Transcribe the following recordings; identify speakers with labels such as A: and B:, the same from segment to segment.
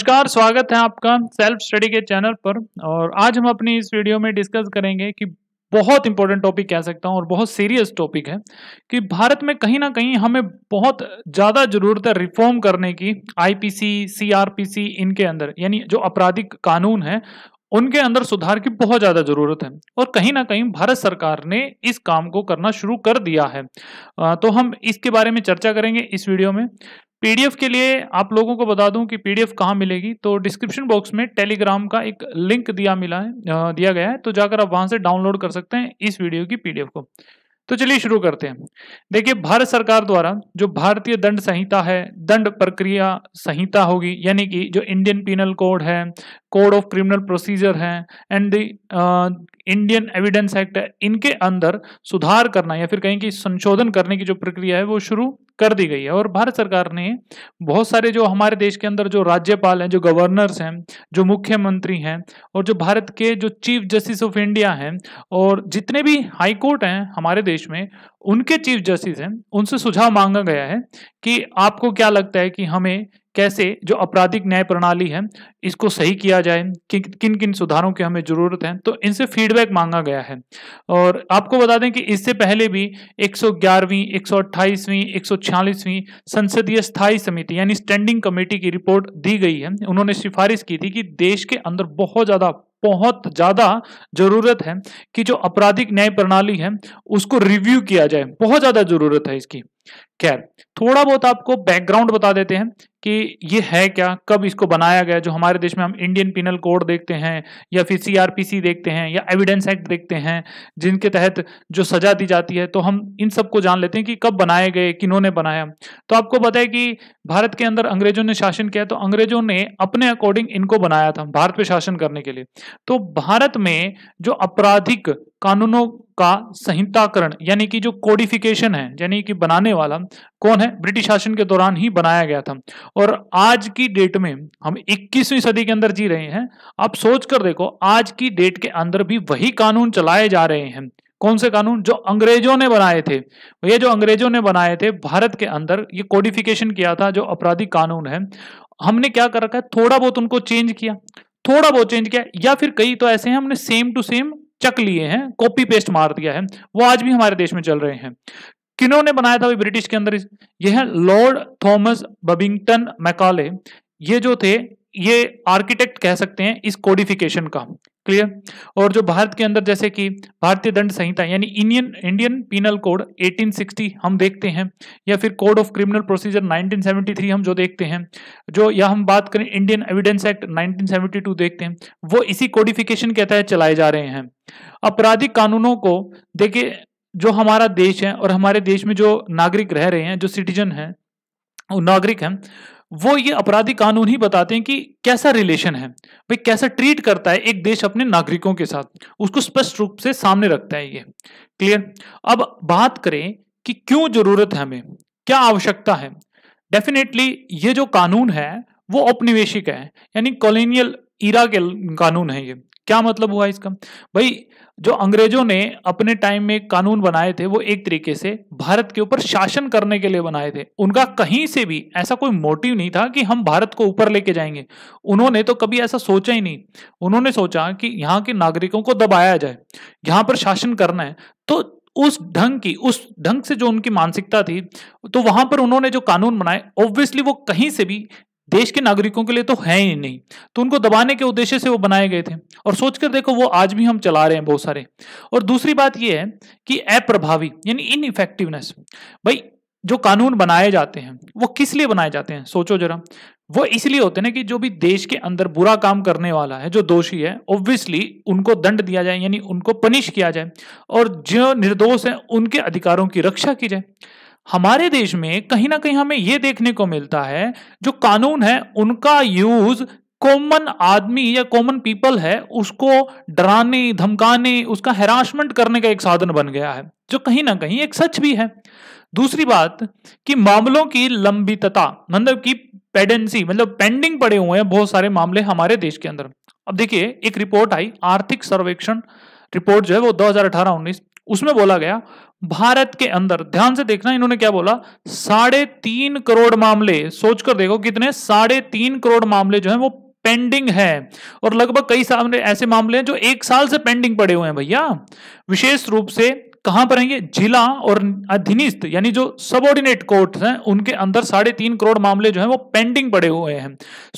A: नमस्कार स्वागत है आपका सेल्फ स्टडी के चैनल पर और आज हम अपनी इस वीडियो में डिस्कस करेंगे कि बहुत इंपॉर्टेंट टॉपिक कह सकता हूं और बहुत सीरियस टॉपिक है कि भारत में कहीं ना कहीं हमें बहुत ज़्यादा ज़रूरत है रिफॉर्म करने की आईपीसी सीआरपीसी इनके अंदर यानी जो आपराधिक कानून है उनके अंदर सुधार की बहुत ज़्यादा ज़रूरत है और कहीं ना कहीं भारत सरकार ने इस काम को करना शुरू कर दिया है तो हम इसके बारे में चर्चा करेंगे इस वीडियो में पीडीएफ के लिए आप लोगों को बता दूं कि पीडीएफ कहाँ मिलेगी तो डिस्क्रिप्शन बॉक्स में टेलीग्राम का एक लिंक दिया मिला है दिया गया है तो जाकर आप वहां से डाउनलोड कर सकते हैं इस वीडियो की पीडीएफ को तो चलिए शुरू करते हैं देखिए भारत सरकार द्वारा जो भारतीय दंड संहिता है दंड प्रक्रिया संहिता होगी यानी कि जो इंडियन पिनल कोड है कोड ऑफ क्रिमिनल प्रोसीजर है and the Indian evidence act है इनके अंदर सुधार करना या फिर कहीं कि संशोधन करने की जो प्रक्रिया है वो शुरू कर दी गई है और भारत सरकार ने बहुत सारे जो हमारे देश के अंदर जो राज्यपाल हैं जो गवर्नर्स हैं जो मुख्यमंत्री हैं और जो भारत के जो चीफ जस्टिस ऑफ इंडिया हैं और जितने भी हाई कोर्ट हैं हमारे देश में उनके चीफ जस्टिस हैं उनसे सुझाव मांगा गया है कि आपको क्या लगता है कि हमें कैसे जो आपराधिक न्याय प्रणाली है इसको सही किया जाए कि, किन किन सुधारों की हमें ज़रूरत है तो इनसे फीडबैक मांगा गया है और आपको बता दें कि इससे पहले भी 111वीं 128वीं 146वीं संसदीय स्थायी समिति यानी स्टैंडिंग कमेटी की रिपोर्ट दी गई है उन्होंने सिफारिश की थी कि देश के अंदर बहुत ज़्यादा बहुत ज़्यादा ज़रूरत है कि जो आपराधिक न्याय प्रणाली है उसको रिव्यू किया जाए बहुत ज़्यादा ज़रूरत है इसकी खैर थोड़ा बहुत आपको बैकग्राउंड बता देते हैं कि ये है क्या कब इसको बनाया गया जो हमारे देश में हम इंडियन पिनल कोड देखते हैं या फिर सीआरपीसी देखते हैं या एविडेंस एक्ट देखते हैं जिनके तहत जो सजा दी जाती है तो हम इन सब को जान लेते हैं कि कब बनाए गए किन्होंने बनाया तो आपको पता है कि भारत के अंदर अंग्रेजों ने शासन किया तो अंग्रेजों ने अपने अकॉर्डिंग इनको बनाया था भारत पर शासन करने के लिए तो भारत में जो आपराधिक कानूनों का संहिताकरण यानी कि जो कोडिफिकेशन है यानी कि बनाने वाला कौन है ब्रिटिश शासन के दौरान ही बनाया गया था और आज की डेट में हम 21वीं सदी के अंदर जी रहे हैं आप सोच कर देखो आज की डेट के अंदर भी वही कानून चलाए जा रहे हैं कौन से कानून जो अंग्रेजों ने बनाए थे ये जो अंग्रेजों ने बनाए थे भारत के अंदर ये कोडिफिकेशन किया था जो आपराधिक कानून है हमने क्या कर रखा है थोड़ा बहुत उनको चेंज किया थोड़ा बहुत चेंज किया या फिर कई तो ऐसे हैं हमने सेम टू सेम चक लिए हैं कॉपी पेस्ट मार दिया है वो आज भी हमारे देश में चल रहे हैं किन्होंने बनाया था ब्रिटिश के अंदर यह है लॉर्ड थॉमस बबिंगटन मैकाले ये जो थे ये आर्किटेक्ट कह सकते हैं इस कोडिफिकेशन का क्लियर और जो भारत के अंदर जैसे कि भारतीय दंड संहिता यानी इंडियन इंडियन पीनल कोड 1860 हम देखते हैं या फिर कोड ऑफ क्रिमिनल प्रोसीजर 1973 हम जो देखते हैं जो या हम बात करें इंडियन एविडेंस एक्ट 1972 देखते हैं वो इसी कोडिफिकेशन के तहत चलाए जा रहे हैं आपराधिक कानूनों को देखिए जो हमारा देश है और हमारे देश में जो नागरिक रह रहे हैं जो सिटीजन है नागरिक हैं वो ये अपराधी कानून ही बताते हैं कि कैसा रिलेशन है भाई कैसा ट्रीट करता है एक देश अपने नागरिकों के साथ उसको स्पष्ट रूप से सामने रखता है ये क्लियर अब बात करें कि क्यों जरूरत है हमें क्या आवश्यकता है डेफिनेटली ये जो कानून है वो औपनिवेशिक है यानी कॉलोनियल ईरा के कानून है ये क्या मतलब हुआ इसका भाई जो अंग्रेजों ने अपने टाइम में कानून बनाए थे वो एक तरीके से भारत के ऊपर शासन करने के लिए बनाए थे उनका कहीं से भी ऐसा कोई मोटिव नहीं था कि हम भारत को ऊपर लेके जाएंगे उन्होंने तो कभी ऐसा सोचा ही नहीं उन्होंने सोचा कि यहाँ के नागरिकों को दबाया जाए यहाँ पर शासन करना है तो उस ढंग की उस ढंग से जो उनकी मानसिकता थी तो वहां पर उन्होंने जो कानून बनाए ऑब्वियसली वो कहीं से भी देश के नागरिकों के लिए तो है ही नहीं तो उनको दबाने के उद्देश्य से वो बनाए गए थे और सोचकर देखो वो आज भी हम चला रहे हैं बहुत सारे और दूसरी बात ये है कि अप्रभावी यानी इन इफेक्टिवनेस भाई जो कानून बनाए जाते हैं वो किस लिए बनाए जाते हैं सोचो जरा वो इसलिए होते ना कि जो भी देश के अंदर बुरा काम करने वाला है जो दोषी है ऑब्वियसली उनको दंड दिया जाए यानी उनको पनिश किया जाए और जो निर्दोष है उनके अधिकारों की रक्षा की जाए हमारे देश में कहीं ना कहीं हमें यह देखने को मिलता है जो कानून है उनका यूज कॉमन आदमी या कॉमन पीपल है उसको डराने धमकाने उसका हेरासमेंट करने का एक साधन बन गया है जो कहीं ना कहीं एक सच भी है दूसरी बात कि मामलों की लंबितता मतलब की पेडेंसी मतलब पेंडिंग पड़े हुए हैं बहुत सारे मामले हमारे देश के अंदर अब देखिए एक रिपोर्ट आई आर्थिक सर्वेक्षण रिपोर्ट जो है वो 2018-19 उसमें बोला गया भारत के अंदर ध्यान से देखना इन्होंने क्या बोला साढ़े तीन करोड़ मामले सोचकर देखो कितने साढ़े तीन करोड़ मामले जो है वो पेंडिंग है और लगभग कई सामने ऐसे मामले हैं जो एक साल से पेंडिंग पड़े हुए हैं भैया विशेष रूप से कहां पर रहेंगे जिला और अधीनस्थ यानी जो सबोर्डिनेट कोर्ट हैं उनके अंदर साढ़े तीन करोड़ मामले जो है वो पेंडिंग पड़े हुए हैं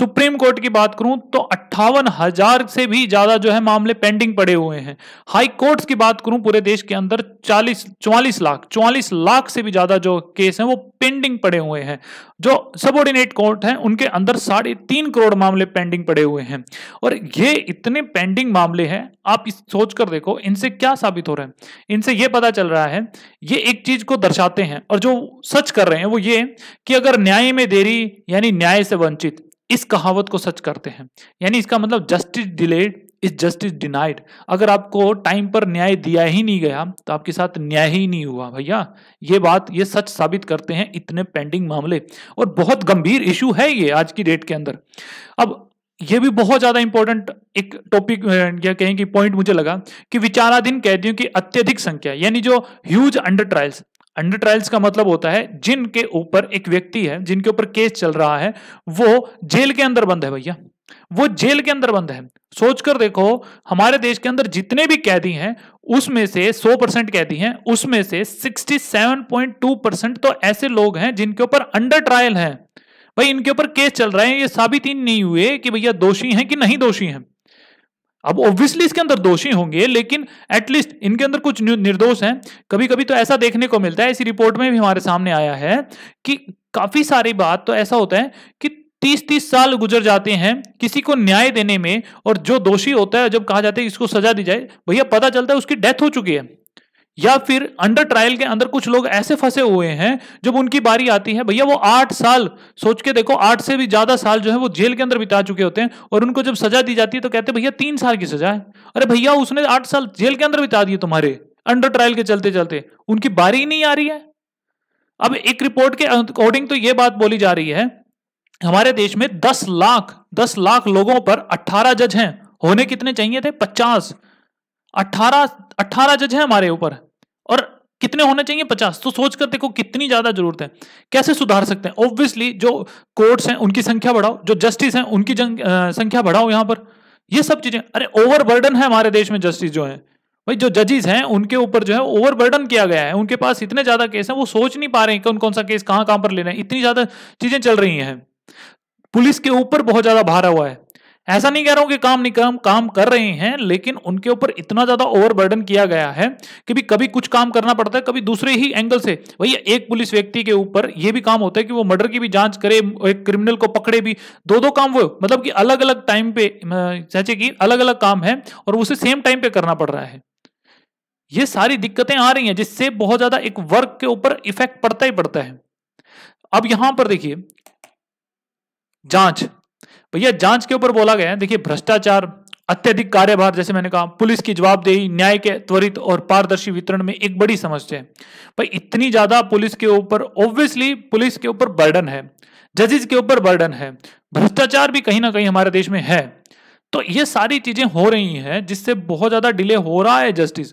A: सुप्रीम कोर्ट की बात करूं तो अट्ठावन हजार से भी ज्यादा जो है मामले पेंडिंग पड़े हुए हैं हाई कोर्ट्स की बात करूं पूरे देश के अंदर चालीस चौवालीस लाख चौवालीस लाख से भी ज्यादा जो केस हैं वो पेंडिंग पड़े हुए हैं जो सबोर्डिनेट कोर्ट है उनके अंदर साढ़े तीन करोड़ मामले पेंडिंग पड़े हुए हैं और ये इतने पेंडिंग मामले हैं आप इस सोच कर देखो इनसे क्या साबित हो रहा है इनसे ये पता चल रहा है ये एक चीज को दर्शाते हैं और जो सच कर रहे हैं वो ये कि अगर न्याय में देरी यानी न्याय से वंचित इस कहावत को सच करते हैं यानी इसका मतलब justice delayed is justice denied अगर आपको टाइम पर न्याय दिया ही नहीं गया तो आपके साथ न्याय ही नहीं हुआ भैया ये बात ये सच साबित करते हैं इतने पेंडिंग मामले और बहुत गंभीर इशू है ये आज की डेट के अंदर अब ये भी बहुत ज्यादा इंपॉर्टेंट एक टॉपिक या कहें कि पॉइंट मुझे लगा कि विचाराधीन कैदियों की अत्यधिक संख्या यानी जो huge under trials under trials का मतलब होता है जिनके ऊपर एक व्यक्ति है जिनके ऊपर केस चल रहा है वो जेल के अंदर बंद है भैया वो जेल के अंदर बंद है सोचकर देखो हमारे देश के अंदर जितने भी कैदी हैं उसमें से 100 परसेंट कैदी हैं उसमें से 67.2 परसेंट तो ऐसे लोग हैं जिनके ऊपर अंडर ट्रायल हैं भाई इनके ऊपर केस चल रहे हैं ये साबित ही नहीं हुए कि भैया दोषी हैं कि नहीं दोषी हैं अब ऑब्वियसली इसके अंदर दोषी होंगे लेकिन एटलीस्ट इनके अंदर कुछ निर्दोष हैं कभी कभी तो ऐसा देखने को मिलता है इसी रिपोर्ट में भी हमारे सामने आया है कि काफी सारी बात तो ऐसा होता है कि तीस तीस साल गुजर जाते हैं किसी को न्याय देने में और जो दोषी होता है जब कहा जाता है इसको सजा दी जाए भैया पता चलता है उसकी डेथ हो चुकी है या फिर अंडर ट्रायल के अंदर कुछ लोग ऐसे फंसे हुए हैं जब उनकी बारी आती है भैया वो आठ साल सोच के देखो आठ से भी ज्यादा साल जो है वो जेल के अंदर बिता चुके होते हैं और उनको जब सजा दी जाती है तो कहते हैं भैया तीन साल की सजा है अरे भैया उसने आठ साल जेल के अंदर बिता दिए तुम्हारे अंडर ट्रायल के चलते चलते उनकी बारी ही नहीं आ रही है अब एक रिपोर्ट के अकॉर्डिंग तो ये बात बोली जा रही है हमारे देश में दस लाख दस लाख लोगों पर अट्ठारह जज हैं होने कितने चाहिए थे पचास अट्ठारह अट्ठारह जज हैं हमारे ऊपर और कितने होने चाहिए पचास तो सोच कर देखो कितनी ज्यादा जरूरत है कैसे सुधार सकते हैं ऑब्वियसली जो कोर्ट्स हैं उनकी संख्या बढ़ाओ जो जस्टिस हैं उनकी जंग, आ, संख्या बढ़ाओ यहाँ पर ये सब चीजें अरे ओवरबर्डन है हमारे देश में जस्टिस जो है भाई जो जजेस हैं उनके ऊपर जो है ओवरबर्डन किया गया है उनके पास इतने ज्यादा केस हैं वो सोच नहीं पा रहे हैं कौन कौन सा केस कहाँ कहाँ पर लेना है इतनी ज्यादा चीजें चल रही हैं पुलिस के ऊपर बहुत ज्यादा भारा हुआ है ऐसा नहीं कह रहा हूं कि काम नहीं काम काम कर रहे हैं लेकिन उनके ऊपर इतना ज्यादा ओवरबर्डन किया गया है कि भी कभी कुछ काम करना पड़ता है कभी दूसरे ही एंगल से भैया एक पुलिस व्यक्ति के ऊपर यह भी काम होता है कि वो मर्डर की भी जांच करे एक क्रिमिनल को पकड़े भी दो दो काम वो मतलब कि अलग अलग टाइम पे चाचे की अलग अलग काम है और उसे सेम टाइम पे करना पड़ रहा है ये सारी दिक्कतें आ रही हैं जिससे बहुत ज्यादा एक वर्क के ऊपर इफेक्ट पड़ता ही पड़ता है अब यहां पर देखिए जांच भैया जांच के ऊपर बोला गया है देखिए भ्रष्टाचार अत्यधिक कार्यभार जैसे मैंने कहा पुलिस की जवाबदेही न्याय के त्वरित और पारदर्शी वितरण में एक बड़ी समस्या है भाई इतनी ज्यादा पुलिस के ऊपर ऑब्वियसली पुलिस के ऊपर बर्डन है जजेज के ऊपर बर्डन है भ्रष्टाचार भी कहीं ना कहीं हमारे देश में है तो ये सारी चीजें हो रही हैं जिससे बहुत ज्यादा डिले हो रहा है जस्टिस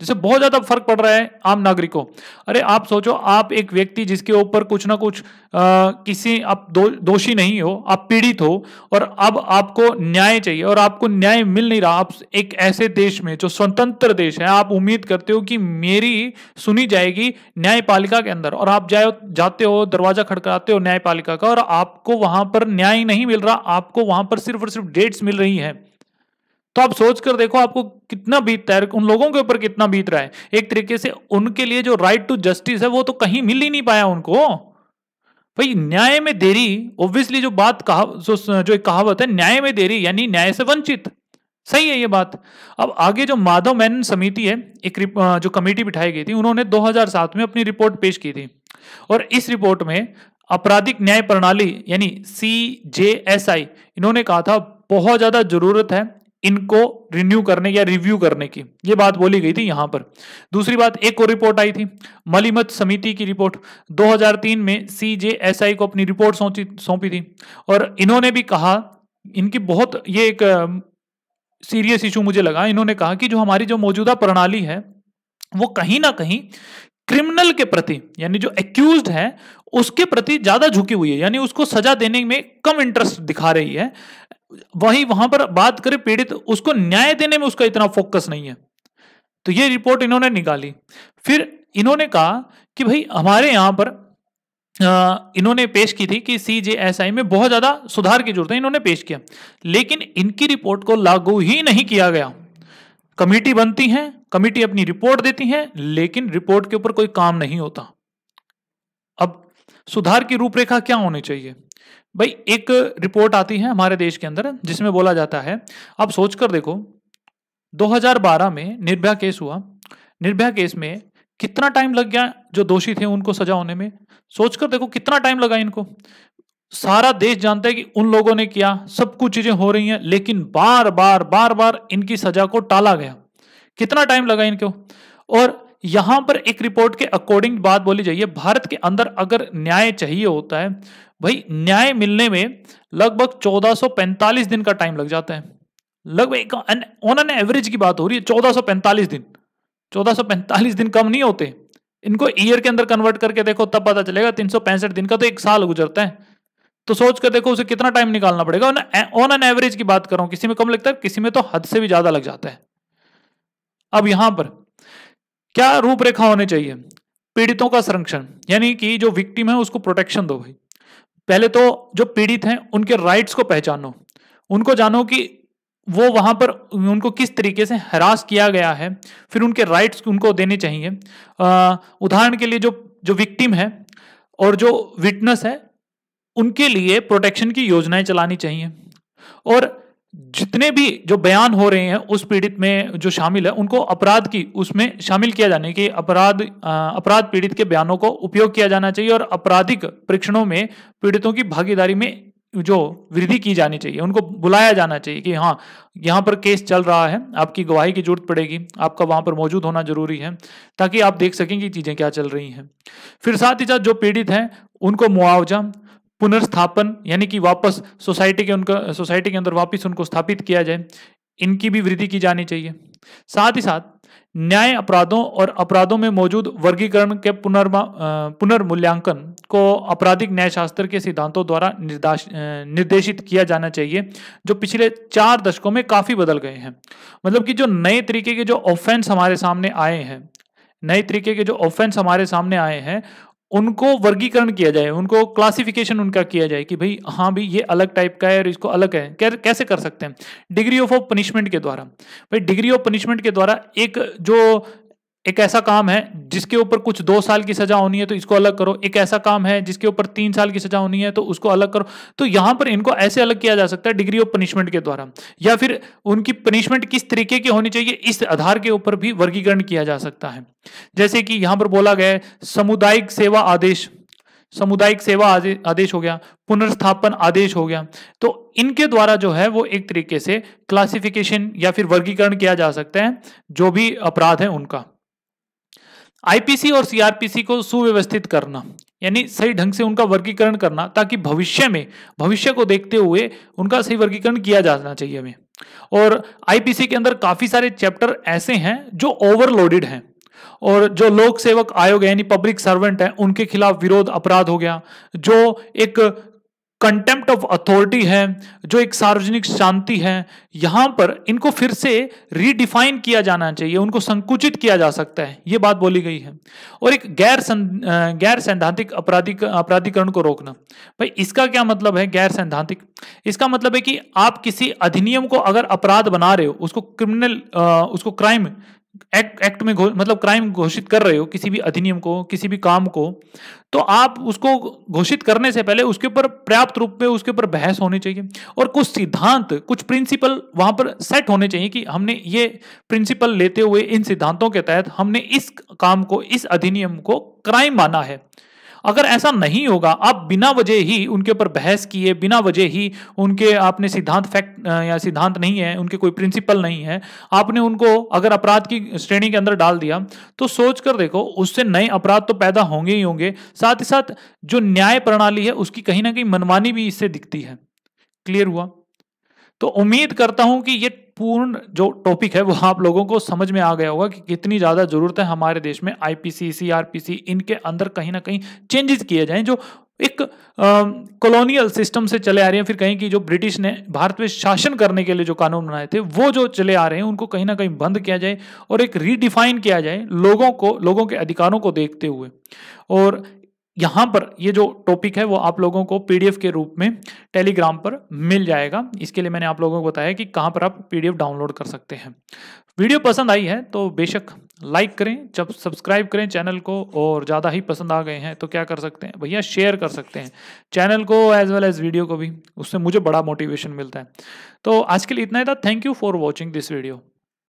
A: जिससे बहुत ज्यादा फर्क पड़ रहा है आम नागरिकों अरे आप सोचो आप एक व्यक्ति जिसके ऊपर कुछ ना कुछ आ, किसी आप दो, दोषी नहीं हो आप पीड़ित हो और अब आपको न्याय चाहिए और आपको न्याय मिल नहीं रहा आप एक ऐसे देश में जो स्वतंत्र देश है आप उम्मीद करते हो कि मेरी सुनी जाएगी न्यायपालिका के अंदर और आप जाए जाते हो दरवाजा खड़काते हो न्यायपालिका का और आपको वहां पर न्याय नहीं मिल रहा आपको वहां पर सिर्फ और सिर्फ डेट्स मिल रही है तो आप सोच कर देखो आपको कितना बीतता है उन लोगों के ऊपर कितना बीत रहा है एक तरीके से उनके लिए जो राइट टू जस्टिस है वो तो कहीं मिल ही नहीं पाया उनको भाई न्याय में देरी ऑब्वियसली जो बात कहा जो, एक कहावत है न्याय में देरी यानी न्याय से वंचित सही है ये बात अब आगे जो माधव मैन समिति है एक जो कमेटी बिठाई गई थी उन्होंने 2007 में अपनी रिपोर्ट पेश की थी और इस रिपोर्ट में आपराधिक न्याय प्रणाली यानी सी जे एस आई इन्होंने कहा था बहुत ज़्यादा जरूरत है इनको रिन्यू करने या रिव्यू करने की ये बात बोली गई थी यहां पर दूसरी बात एक और रिपोर्ट आई थी मलिमत समिति की रिपोर्ट 2003 में सीजेएसआई को अपनी रिपोर्ट सौंपी थी और इन्होंने भी कहा इनकी बहुत ये एक सीरियस इशू मुझे लगा इन्होंने कहा कि जो हमारी जो मौजूदा प्रणाली है वो कहीं ना कहीं क्रिमिनल के प्रति यानी जो एक्यूज है उसके प्रति ज्यादा झुकी हुई है यानी उसको सजा देने में कम इंटरेस्ट दिखा रही है वही वहां पर बात करें पीड़ित उसको न्याय देने में उसका इतना फोकस नहीं है तो ये रिपोर्ट इन्होंने निकाली फिर इन्होंने कहा कि भाई हमारे यहां पर इन्होंने पेश की थी कि सी जे एस आई में बहुत ज़्यादा सुधार की जरूरत है इन्होंने पेश किया लेकिन इनकी रिपोर्ट को लागू ही नहीं किया गया कमेटी बनती है कमेटी अपनी रिपोर्ट देती है लेकिन रिपोर्ट के ऊपर कोई काम नहीं होता अब सुधार की रूपरेखा क्या होनी चाहिए भाई एक रिपोर्ट आती है हमारे देश के अंदर जिसमें बोला जाता है आप सोच कर देखो 2012 में निर्भया केस हुआ निर्भया केस में कितना टाइम लग गया जो दोषी थे उनको सजा होने में सोचकर देखो कितना टाइम लगा इनको सारा देश जानता है कि उन लोगों ने किया सब कुछ चीजें हो रही हैं लेकिन बार बार बार बार इनकी सजा को टाला गया कितना टाइम लगा इनको और यहां पर एक रिपोर्ट के अकॉर्डिंग बात बोली जाइए भारत के अंदर अगर न्याय चाहिए होता है भाई न्याय मिलने में लगभग 1445 दिन का टाइम लग जाता है लगभग ऑन एन एवरेज की बात हो रही है 1445 दिन 1445 दिन कम नहीं होते इनको ईयर के अंदर कन्वर्ट करके देखो तब पता चलेगा तीन दिन का तो एक साल गुजरता है तो सोच कर देखो उसे कितना टाइम निकालना पड़ेगा ऑन एन एवरेज की बात करो किसी में कम लगता है किसी में तो हद से भी ज्यादा लग जाता है अब यहां पर क्या रूपरेखा होनी चाहिए पीड़ितों का संरक्षण यानी कि जो विक्टिम है उसको प्रोटेक्शन दो भाई पहले तो जो पीड़ित हैं उनके राइट्स को पहचानो उनको जानो कि वो वहां पर उनको किस तरीके से हरास किया गया है फिर उनके राइट्स उनको देने चाहिए उदाहरण के लिए जो जो विक्टिम है और जो विटनेस है उनके लिए प्रोटेक्शन की योजनाएं चलानी चाहिए और जितने भी जो बयान हो रहे हैं उस पीड़ित में जो शामिल है उनको अपराध की उसमें शामिल किया जाने की अपराध अपराध पीड़ित के बयानों को उपयोग किया जाना चाहिए और आपराधिक परीक्षणों में पीड़ितों की भागीदारी में जो वृद्धि की जानी चाहिए उनको बुलाया जाना चाहिए कि हाँ यहाँ पर केस चल रहा है आपकी गवाही की जरूरत पड़ेगी आपका वहां पर मौजूद होना जरूरी है ताकि आप देख सकें कि चीज़ें क्या चल रही हैं फिर साथ ही साथ जो पीड़ित हैं उनको मुआवजा पुनर्स्थापन यानी कि वापस सोसाइटी के उनका सोसाइटी के अंदर वापस उनको स्थापित किया जाए इनकी भी वृद्धि की जानी चाहिए साथ ही साथ न्याय अपराधों और अपराधों में मौजूद वर्गीकरण के पुनर्मा पुनर्मूल्यांकन को आपराधिक न्यायशास्त्र के सिद्धांतों द्वारा निर्देशित किया जाना चाहिए जो पिछले चार दशकों में काफ़ी बदल गए हैं मतलब कि जो नए तरीके के जो ऑफेंस हमारे सामने आए हैं नए तरीके के जो ऑफेंस हमारे सामने आए हैं उनको वर्गीकरण किया जाए उनको क्लासिफिकेशन उनका किया जाए कि भाई हाँ भाई ये अलग टाइप का है और इसको अलग है कैसे कर सकते हैं डिग्री ऑफ पनिशमेंट के द्वारा भाई डिग्री ऑफ पनिशमेंट के द्वारा एक जो एक ऐसा काम है जिसके ऊपर कुछ दो साल की सजा होनी है तो इसको अलग करो एक ऐसा काम है जिसके ऊपर तीन साल की सजा होनी है तो उसको अलग करो तो यहां पर इनको ऐसे अलग किया जा सकता है डिग्री ऑफ पनिशमेंट के द्वारा या फिर उनकी पनिशमेंट किस तरीके की होनी चाहिए इस आधार के ऊपर भी वर्गीकरण किया जा सकता है जैसे कि यहां पर बोला गया सामुदायिक सेवा आदेश सामुदायिक सेवा आदेश हो गया पुनर्स्थापन आदेश हो गया तो इनके द्वारा जो है वो एक तरीके से क्लासिफिकेशन या फिर वर्गीकरण किया जा सकता है जो भी अपराध है उनका आईपीसी और सीआरपीसी को सुव्यवस्थित करना यानी सही ढंग से उनका वर्गीकरण करना ताकि भविष्य में भविष्य को देखते हुए उनका सही वर्गीकरण किया जाना चाहिए हमें और आईपीसी के अंदर काफ़ी सारे चैप्टर ऐसे हैं जो ओवरलोडेड हैं और जो लोक सेवक आयोग यानी पब्लिक सर्वेंट है उनके खिलाफ विरोध अपराध हो गया जो एक कंटेम्प्ट ऑफ अथॉरिटी है जो एक सार्वजनिक शांति है यहां पर इनको फिर से रीडिफाइन किया जाना चाहिए उनको संकुचित किया जा सकता है ये बात बोली गई है और एक गैर गैर सैद्धांतिक अपराधिक अपराधिकरण को रोकना भाई इसका क्या मतलब है गैर सैद्धांतिक इसका मतलब है कि आप किसी अधिनियम को अगर अपराध बना रहे हो उसको क्रिमिनल उसको क्राइम एक्ट एक्ट में मतलब क्राइम घोषित कर रहे हो किसी भी अधिनियम को किसी भी काम को तो आप उसको घोषित करने से पहले उसके ऊपर पर्याप्त रूप में उसके ऊपर बहस होनी चाहिए और कुछ सिद्धांत कुछ प्रिंसिपल वहां पर सेट होने चाहिए कि हमने ये प्रिंसिपल लेते हुए इन सिद्धांतों के तहत हमने इस काम को इस अधिनियम को क्राइम माना है अगर ऐसा नहीं होगा आप बिना वजह ही उनके ऊपर बहस किए बिना वजह ही उनके आपने सिद्धांत फैक्ट या सिद्धांत नहीं है उनके कोई प्रिंसिपल नहीं है आपने उनको अगर अपराध की श्रेणी के अंदर डाल दिया तो सोच कर देखो उससे नए अपराध तो पैदा होंगे ही होंगे साथ ही साथ जो न्याय प्रणाली है उसकी कहीं ना कहीं मनमानी भी इससे दिखती है क्लियर हुआ तो उम्मीद करता हूं कि ये पूर्ण जो टॉपिक है वो आप लोगों को समझ में आ गया होगा कि कितनी ज़्यादा ज़रूरत है हमारे देश में आईपीसी सीआरपीसी इनके अंदर कहीं ना कहीं चेंजेस किए जाएं जो एक कॉलोनियल सिस्टम से चले आ रहे हैं फिर कहीं कि जो ब्रिटिश ने भारत में शासन करने के लिए जो कानून बनाए थे वो जो चले आ रहे हैं उनको कहीं ना कहीं बंद किया जाए और एक रीडिफाइन किया जाए लोगों को लोगों के अधिकारों को देखते हुए और यहाँ पर ये जो टॉपिक है वो आप लोगों को पीडीएफ के रूप में टेलीग्राम पर मिल जाएगा इसके लिए मैंने आप लोगों को बताया कि कहाँ पर आप पीडीएफ डाउनलोड कर सकते हैं वीडियो पसंद आई है तो बेशक लाइक करें जब सब्सक्राइब करें चैनल को और ज़्यादा ही पसंद आ गए हैं तो क्या कर सकते हैं भैया शेयर कर सकते हैं चैनल को एज वेल एज़ वीडियो को भी उससे मुझे बड़ा मोटिवेशन मिलता है तो आज के लिए इतना ही था thank you for watching this video